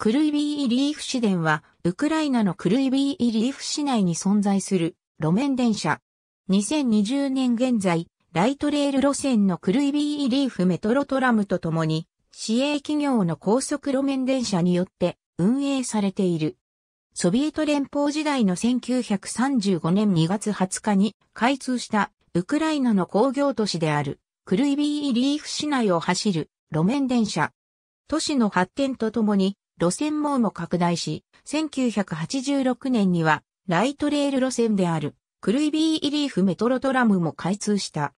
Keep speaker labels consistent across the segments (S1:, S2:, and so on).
S1: クルイビー・イリーフ市電は、ウクライナのクルイビー・イリーフ市内に存在する路面電車。2020年現在、ライトレール路線のクルイビー・イリーフメトロトラムとともに、市営企業の高速路面電車によって運営されている。ソビエト連邦時代の1935年2月20日に開通したウクライナの工業都市であるクルイビー・イリーフ市内を走る路面電車。都市の発展とともに路線網も拡大し、1986年にはライトレール路線であるクルイビー・イリーフメトロトラムも開通した。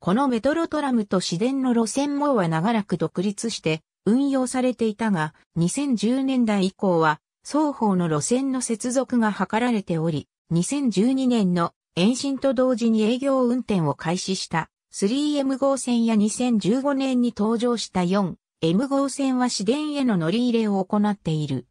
S1: このメトロトラムと市電の路線網は長らく独立して運用されていたが、2010年代以降は双方の路線の接続が図られており、2012年の延伸と同時に営業運転を開始した 3M 号線や2015年に登場した4 M 号線は市電への乗り入れを行っている。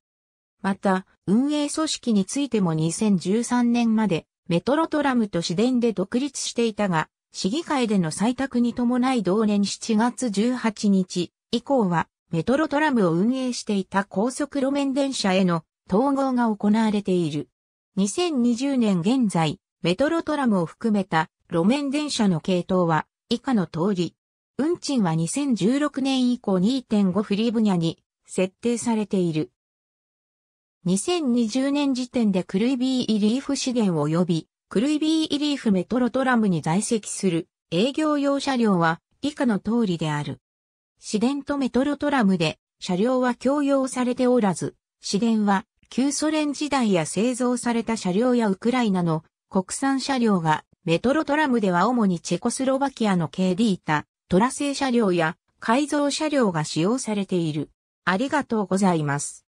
S1: また、運営組織についても2013年まで、メトロトラムと市電で独立していたが、市議会での採択に伴い同年7月18日以降は、メトロトラムを運営していた高速路面電車への統合が行われている。2020年現在、メトロトラムを含めた路面電車の系統は以下の通り、運賃は2016年以降2.5フリーブニャに設定されている。2020年時点でクルイビー・イリーフ資源及びクルイビー・イリーフメトロトラムに在籍する営業用車両は以下の通りである。市電とメトロトラムで車両は共用されておらず、市電は旧ソ連時代や製造された車両やウクライナの国産車両がメトロトラムでは主にチェコスロバキアの K d ィタ、トラ製車両や改造車両が使用されている。ありがとうございます。